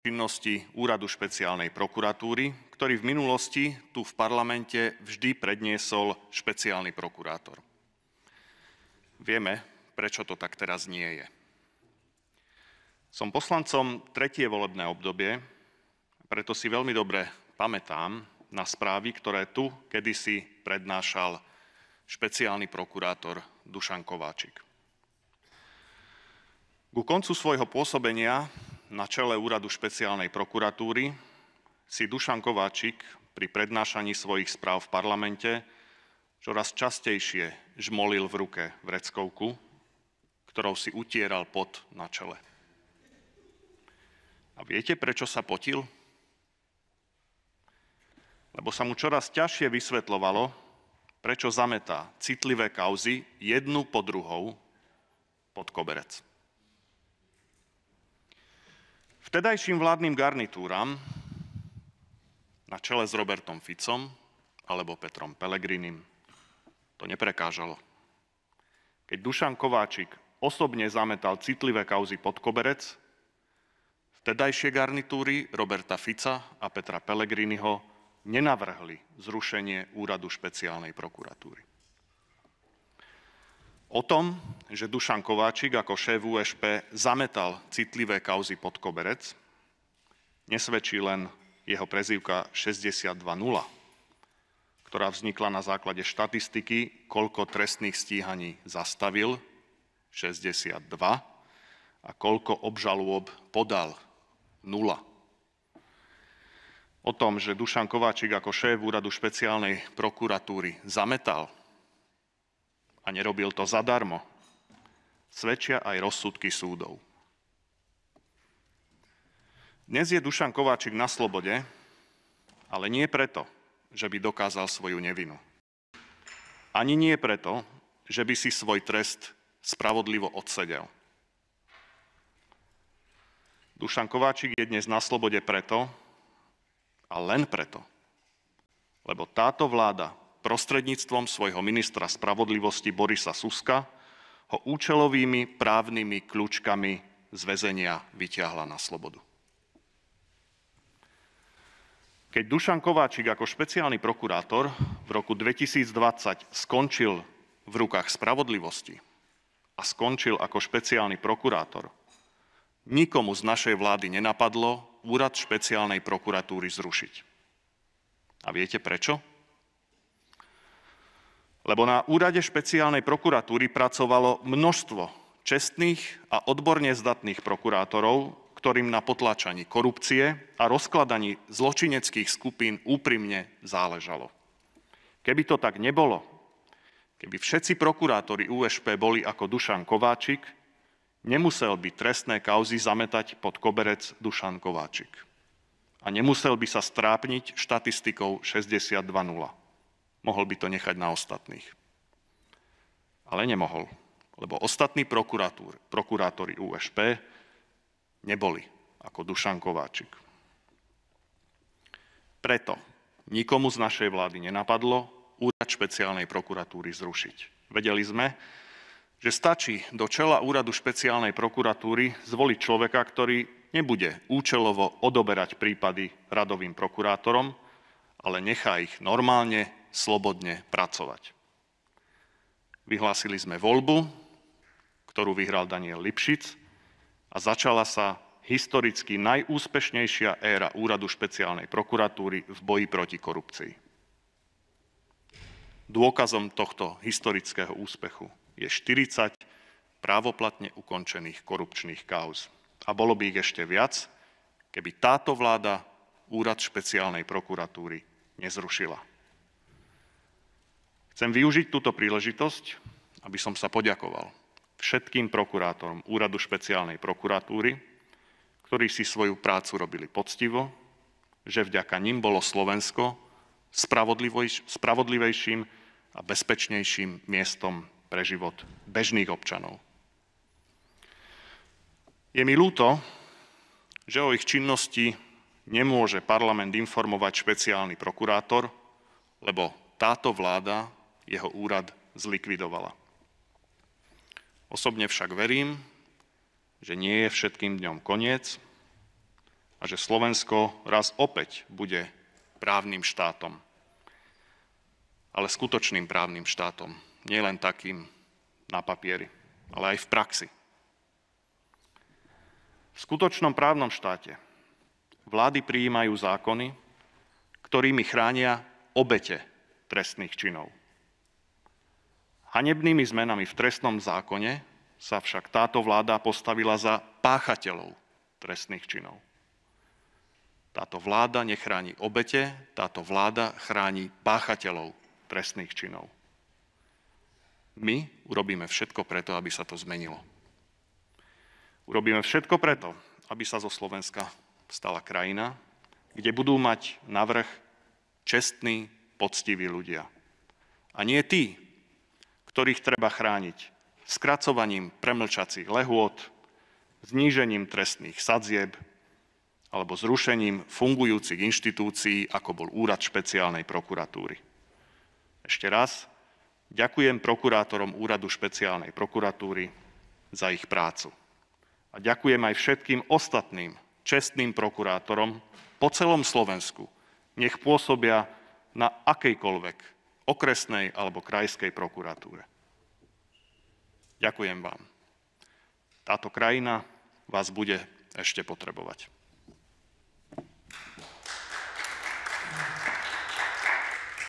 činnosti Úradu špeciálnej prokuratúry, ktorý v minulosti tu v parlamente vždy predniesol špeciálny prokurátor. Vieme, prečo to tak teraz nie je. Som poslancom tretie volebné obdobie, preto si veľmi dobre pamätám na správy, ktoré tu kedysi prednášal špeciálny prokurátor Dušan Kováčik. Ku koncu svojho pôsobenia na čele úradu špeciálnej prokuratúry si Dušan Kováčik pri prednášaní svojich správ v parlamente čoraz častejšie žmolil v ruke vreckovku, ktorou si utieral pot na čele. A viete, prečo sa potil? Lebo sa mu čoraz ťažšie vysvetľovalo, prečo zametá citlivé kauzy jednu po druhou pod koberec. Vtedajším vládnym garnitúram na čele s Robertom Ficom alebo Petrom Pelegrinim to neprekážalo. Keď Dušan Kováčik osobne zametal citlivé kauzy pod koberec, vtedajšie garnitúry Roberta Fica a Petra Pelegriniho nenavrhli zrušenie úradu špeciálnej prokuratúry o tom, že Dušan Kováčik ako šéf USP zametal citlivé kauzy pod koberec, nesvedčí len jeho prezývka 62.0, ktorá vznikla na základe štatistiky, koľko trestných stíhaní zastavil, 62, a koľko obžalôb podal, 0. O tom, že Dušan Kováčik ako šéf úradu špeciálnej prokuratúry zametal a nerobil to zadarmo, svedčia aj rozsudky súdov. Dnes je Dušan Kováčik na slobode, ale nie preto, že by dokázal svoju nevinu. Ani nie preto, že by si svoj trest spravodlivo odsedel. Dušan Kováčik je dnes na slobode preto, a len preto, lebo táto vláda prostredníctvom svojho ministra spravodlivosti Borisa Suska ho účelovými právnymi kľúčkami z väzenia vyťahla na slobodu. Keď Dušan Kováčik ako špeciálny prokurátor v roku 2020 skončil v rukách spravodlivosti a skončil ako špeciálny prokurátor, nikomu z našej vlády nenapadlo úrad špeciálnej prokuratúry zrušiť. A viete prečo? lebo na úrade špeciálnej prokuratúry pracovalo množstvo čestných a odborne zdatných prokurátorov, ktorým na potlačaní korupcie a rozkladaní zločineckých skupín úprimne záležalo. Keby to tak nebolo, keby všetci prokurátori USP boli ako Dušan Kováčik, nemusel by trestné kauzy zametať pod koberec Dušan Kováčik. A nemusel by sa strápniť štatistikou 62.0. Mohol by to nechať na ostatných. Ale nemohol, lebo ostatní prokurátori USP neboli ako Dušan Kováčik. Preto nikomu z našej vlády nenapadlo úrad špeciálnej prokuratúry zrušiť. Vedeli sme, že stačí do čela úradu špeciálnej prokuratúry zvoliť človeka, ktorý nebude účelovo odoberať prípady radovým prokurátorom, ale nechá ich normálne slobodne pracovať. Vyhlásili sme voľbu, ktorú vyhral Daniel Lipšic a začala sa historicky najúspešnejšia éra úradu špeciálnej prokuratúry v boji proti korupcii. Dôkazom tohto historického úspechu je 40 právoplatne ukončených korupčných kauz. A bolo by ich ešte viac, keby táto vláda úrad špeciálnej prokuratúry nezrušila. Chcem využiť túto príležitosť, aby som sa poďakoval všetkým prokurátorom Úradu špeciálnej prokuratúry, ktorí si svoju prácu robili poctivo, že vďaka nim bolo Slovensko spravodlivejším a bezpečnejším miestom pre život bežných občanov. Je mi ľúto, že o ich činnosti nemôže parlament informovať špeciálny prokurátor, lebo táto vláda jeho úrad zlikvidovala. Osobne však verím, že nie je všetkým dňom koniec a že Slovensko raz opäť bude právnym štátom. Ale skutočným právnym štátom, nie len takým na papieri, ale aj v praxi. V skutočnom právnom štáte vlády prijímajú zákony, ktorými chránia obete trestných činov. Hanebnými zmenami v trestnom zákone sa však táto vláda postavila za páchateľov trestných činov. Táto vláda nechráni obete, táto vláda chráni páchateľov trestných činov. My urobíme všetko preto, aby sa to zmenilo. Urobíme všetko preto, aby sa zo Slovenska stala krajina, kde budú mať navrh čestní, poctiví ľudia. A nie tí, ktorých treba chrániť skracovaním premlčacích lehôd, znížením trestných sadzieb alebo zrušením fungujúcich inštitúcií, ako bol úrad špeciálnej prokuratúry. Ešte raz ďakujem prokurátorom úradu špeciálnej prokuratúry za ich prácu. A ďakujem aj všetkým ostatným čestným prokurátorom po celom Slovensku. Nech pôsobia na akejkoľvek okresnej alebo krajskej prokuratúre. Ďakujem vám. Táto krajina vás bude ešte potrebovať.